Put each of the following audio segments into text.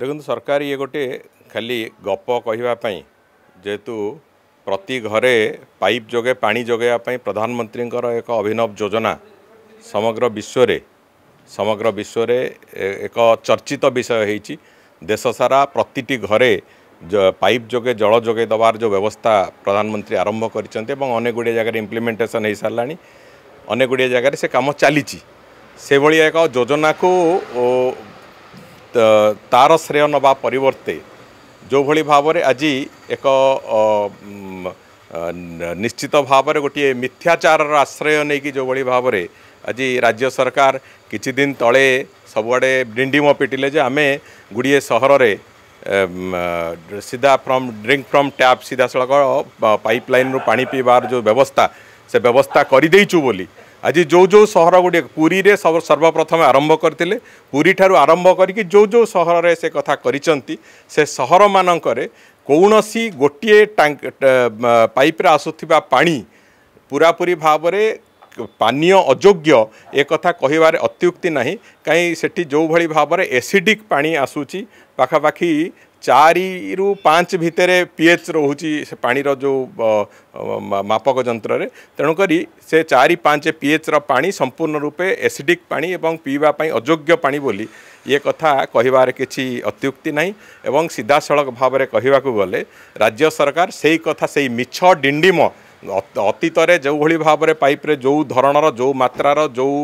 ଦେଖନ୍ତୁ ସରକାର ଇଏ ଗୋଟିଏ ଖାଲି ଗପ କହିବା ପାଇଁ ଯେହେତୁ ପ୍ରତି ଘରେ ପାଇପ୍ ଯୋଗେ ପାଣି ଯୋଗାଇବା ପାଇଁ ପ୍ରଧାନମନ୍ତ୍ରୀଙ୍କର ଏକ ଅଭିନବ ଯୋଜନା ସମଗ୍ର ବିଶ୍ୱରେ ସମଗ୍ର ବିଶ୍ୱରେ ଏକ ଚର୍ଚ୍ଚିତ ବିଷୟ ହେଇଛି ଦେଶ ସାରା ପ୍ରତିଟି ଘରେ ପାଇପ୍ ଯୋଗେ ଜଳ ଯୋଗାଇ ଦେବାର ଯେଉଁ ବ୍ୟବସ୍ଥା ପ୍ରଧାନମନ୍ତ୍ରୀ ଆରମ୍ଭ କରିଛନ୍ତି ଏବଂ ଅନେକ ଗୁଡ଼ିଏ ଜାଗାରେ ଇମ୍ପ୍ଲିମେଣ୍ଟେସନ୍ ହୋଇସାରିଲାଣି ଅନେକ ଗୁଡ଼ିଏ ଜାଗାରେ ସେ କାମ ଚାଲିଛି ସେଭଳିଆ ଏକ ଯୋଜନାକୁ ତାର ଶ୍ରେୟ ନେବା ପରିବର୍ତ୍ତେ ଯେଉଁଭଳି ଭାବରେ ଆଜି ଏକ ନିଶ୍ଚିତ ଭାବରେ ଗୋଟିଏ ମିଥ୍ୟାଚାରର ଆଶ୍ରୟ ନେଇକି ଯେଉଁଭଳି ଭାବରେ ଆଜି ରାଜ୍ୟ ସରକାର କିଛି ଦିନ ତଳେ ସବୁଆଡ଼େ ଡିଣ୍ଡିମ ପିଟିଲେ ଯେ ଆମେ ଗୁଡ଼ିଏ ସହରରେ ସିଧା ଫ୍ରମ୍ ଡ୍ରିଙ୍କ ଫ୍ରମ୍ ଟ୍ୟାପ୍ ସିଧାସଳଖ ପାଇପ୍ ଲାଇନ୍ରୁ ପାଣି ପିଇବାର ଯେଉଁ ବ୍ୟବସ୍ଥା ସେ ବ୍ୟବସ୍ଥା କରିଦେଇଛୁ ବୋଲି ଆଜି ଯେଉଁ ଯେଉଁ ସହର ଗୁଡ଼ିଏ ପୁରୀରେ ସର୍ବପ୍ରଥମେ ଆରମ୍ଭ କରିଥିଲେ ପୁରୀଠାରୁ ଆରମ୍ଭ କରିକି ଯେଉଁ ଯେଉଁ ସହରରେ ସେ କଥା କରିଛନ୍ତି ସେ ସହରମାନଙ୍କରେ କୌଣସି ଗୋଟିଏ ଟାଙ୍କ ପାଇପ୍ରେ ଆସୁଥିବା ପାଣି ପୁରାପୁରି ଭାବରେ ପାନୀୟ ଅଯୋଗ୍ୟ ଏ କଥା କହିବାରେ ଅତ୍ୟୁକ୍ତି ନାହିଁ କାହିଁ ସେଠି ଯେଉଁଭଳି ଭାବରେ ଏସିଡ଼ିକ୍ ପାଣି ଆସୁଛି ପାଖାପାଖି ଚାରିରୁ ପାଞ୍ଚ ଭିତରେ ପି ଏଚ୍ ରହୁଛି ସେ ପାଣିର ଯେଉଁ ମାପକ ଯନ୍ତ୍ରରେ ତେଣୁକରି ସେ ଚାରି ପାଞ୍ଚ ପି ଏଚ୍ର ପାଣି ସମ୍ପୂର୍ଣ୍ଣ ରୂପେ ଏସିଡ଼ିକ୍ ପାଣି ଏବଂ ପିଇବା ପାଇଁ ଅଯୋଗ୍ୟ ପାଣି ବୋଲି ଇଏ କଥା କହିବାର କିଛି ଅତ୍ୟୁକ୍ତି ନାହିଁ ଏବଂ ସିଧାସଳଖ ଭାବରେ କହିବାକୁ ଗଲେ ରାଜ୍ୟ ସରକାର ସେଇ କଥା ସେଇ ମିଛ ଡିଣ୍ଡିମ ଅତୀତରେ ଯେଉଁଭଳି ଭାବରେ ପାଇପ୍ରେ ଯେଉଁ ଧରଣର ଯେଉଁ ମାତ୍ରାର ଯେଉଁ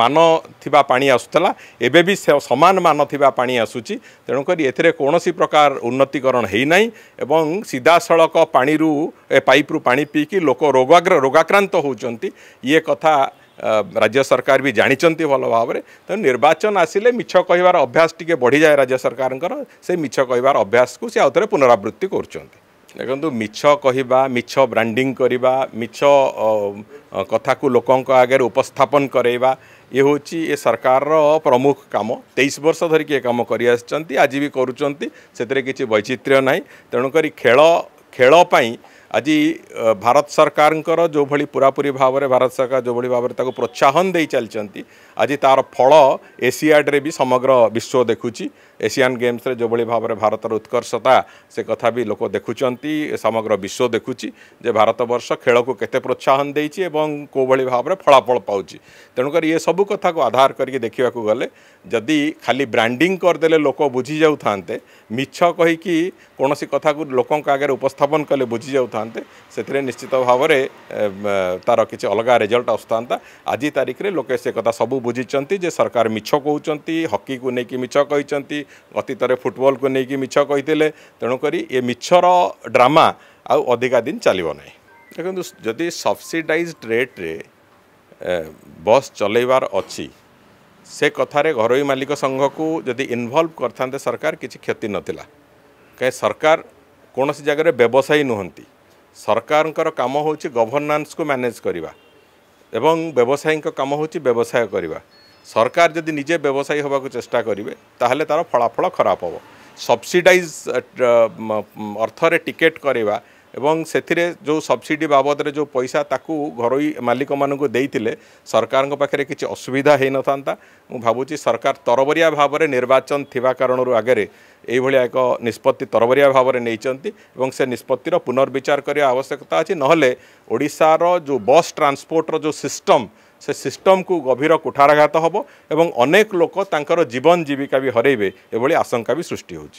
ମାନ ଥିବା ପାଣି ଆସୁଥିଲା ଏବେ ବି ସେ ସମାନ ମାନ ଥିବା ପାଣି ଆସୁଛି ତେଣୁକରି ଏଥିରେ କୌଣସି ପ୍ରକାର ଉନ୍ନତିକରଣ ହୋଇନାହିଁ ଏବଂ ସିଧାସଳଖ ପାଣିରୁ ଏ ପାଇପ୍ରୁ ପାଣି ପିଇକି ଲୋକ ରୋଗାଗ୍ର ରୋଗାକ୍ରାନ୍ତ ହେଉଛନ୍ତି ଇଏ କଥା ରାଜ୍ୟ ସରକାର ବି ଜାଣିଛନ୍ତି ଭଲ ଭାବରେ ତେଣୁ ନିର୍ବାଚନ ଆସିଲେ ମିଛ କହିବାର ଅଭ୍ୟାସ ଟିକିଏ ବଢ଼ିଯାଏ ରାଜ୍ୟ ସରକାରଙ୍କର ସେ ମିଛ କହିବାର ଅଭ୍ୟାସକୁ ସେ ଆଉଥରେ ପୁନରାବୃତ୍ତି କରୁଛନ୍ତି ଦେଖନ୍ତୁ ମିଛ କହିବା ମିଛ ବ୍ରାଣ୍ଡିଂ କରିବା ମିଛ କଥାକୁ ଲୋକଙ୍କ ଆଗରେ ଉପସ୍ଥାପନ କରାଇବା ଇଏ ହେଉଛି ଏ ସରକାରର ପ୍ରମୁଖ କାମ ତେଇଶ ବର୍ଷ ଧରିକି ଏ କାମ କରିଆସିଛନ୍ତି ଆଜି ବି କରୁଛନ୍ତି ସେଥିରେ କିଛି ବୈଚିତ୍ର୍ୟ ନାହିଁ ତେଣୁକରି ଖେଳ ଖେଳ ପାଇଁ আজি ଭାରତ ସରକାରଙ୍କର ଯେଉଁଭଳି ପୁରାପୁରି ଭାବରେ ଭାରତ ସରକାର ଯେଉଁଭଳି ଭାବରେ ତାକୁ ପ୍ରୋତ୍ସାହନ ଦେଇ ଚାଲିଛନ୍ତି ଆଜି ତା'ର ଫଳ ଏସିଆଡ଼ରେ ବି ସମଗ୍ର ବିଶ୍ୱ ଦେଖୁଛି ଏସିଆନ୍ ଗେମ୍ସରେ ଯେଉଁଭଳି ଭାବରେ ଭାରତର ଉତ୍କର୍ଷତା ସେ କଥା ବି ଲୋକ ଦେଖୁଛନ୍ତି ସମଗ୍ର ବିଶ୍ୱ ଦେଖୁଛି ଯେ ଭାରତବର୍ଷ ଖେଳକୁ କେତେ ପ୍ରୋତ୍ସାହନ ଦେଇଛି ଏବଂ କେଉଁଭଳି ଭାବରେ ଫଳାଫଳ ପାଉଛି ତେଣୁକରି ଏସବୁ କଥାକୁ ଆଧାର କରିକି ଦେଖିବାକୁ ଗଲେ ଯଦି ଖାଲି ବ୍ରାଣ୍ଡିଂ କରିଦେଲେ ଲୋକ ବୁଝିଯାଉଥାନ୍ତେ ମିଛ କହିକି କୌଣସି କଥାକୁ ଲୋକଙ୍କ ଆଗରେ ଉପସ୍ଥାପନ କଲେ ବୁଝିଯାଉଥାନ୍ତେ ଆସିଥାନ୍ତେ ସେଥିରେ ନିଶ୍ଚିତ ଭାବରେ ତା'ର କିଛି ଅଲଗା ରେଜଲ୍ଟ ଆସୁଥାନ୍ତା ଆଜି ତାରିଖରେ ଲୋକେ ସେ କଥା ସବୁ ବୁଝିଛନ୍ତି ଯେ ସରକାର ମିଛ କହୁଛନ୍ତି ହକିକୁ ନେଇକି ମିଛ କହିଛନ୍ତି ଅତୀତରେ ଫୁଟବଲକୁ ନେଇକି ମିଛ କହିଥିଲେ ତେଣୁକରି ଏ ମିଛର ଡ୍ରାମା ଆଉ ଅଧିକା ଦିନ ଚାଲିବ ନାହିଁ ଦେଖନ୍ତୁ ଯଦି ସବସିଡାଇଜଡ୍ ରେଟ୍ରେ ବସ୍ ଚଲେଇବାର ଅଛି ସେ କଥାରେ ଘରୋଇ ମାଲିକ ସଂଘକୁ ଯଦି ଇନଭଲ୍ଭ କରିଥାନ୍ତେ ସରକାର କିଛି କ୍ଷତି ନଥିଲା କାହିଁ ସରକାର କୌଣସି ଜାଗାରେ ବ୍ୟବସାୟୀ ନୁହନ୍ତି ସରକାରଙ୍କର କାମ ହେଉଛି ଗଭର୍ଣ୍ଣାନ୍ସକୁ ମ୍ୟାନେଜ୍ କରିବା ଏବଂ ବ୍ୟବସାୟୀଙ୍କ କାମ ହେଉଛି ବ୍ୟବସାୟ କରିବା ସରକାର ଯଦି ନିଜେ ବ୍ୟବସାୟୀ ହେବାକୁ ଚେଷ୍ଟା କରିବେ ତାହେଲେ ତା'ର ଫଳାଫଳ ଖରାପ ହେବ ସବସିଡ଼ାଇଜ୍ ଅର୍ଥରେ ଟିକେଟ୍ କରିବା ଏବଂ ସେଥିରେ ଯେଉଁ ସବସିଡ଼ି ବାବଦରେ ଯେଉଁ ପଇସା ତାକୁ ଘରୋଇ ମାଲିକମାନଙ୍କୁ ଦେଇଥିଲେ ସରକାରଙ୍କ ପାଖରେ କିଛି ଅସୁବିଧା ହୋଇନଥାନ୍ତା ମୁଁ ଭାବୁଛି ସରକାର ତରବରିଆ ଭାବରେ ନିର୍ବାଚନ ଥିବା କାରଣରୁ ଆଗରେ ଏଇଭଳିଆ ଏକ ନିଷ୍ପତ୍ତି ତରବରିଆ ଭାବରେ ନେଇଛନ୍ତି ଏବଂ ସେ ନିଷ୍ପତ୍ତିର ପୁନର୍ବିଚାର କରିବା ଆବଶ୍ୟକତା ଅଛି ନହେଲେ ଓଡ଼ିଶାର ଯେଉଁ ବସ୍ ଟ୍ରାନ୍ସପୋର୍ଟର ଯେଉଁ ସିଷ୍ଟମ୍ ସେ ସିଷ୍ଟମ୍କୁ ଗଭୀର କୁଠାରଘାତ ହେବ ଏବଂ ଅନେକ ଲୋକ ତାଙ୍କର ଜୀବନ ଜୀବିକା ବି ହରେଇବେ ଏଭଳି ଆଶଙ୍କା ବି ସୃଷ୍ଟି ହେଉଛି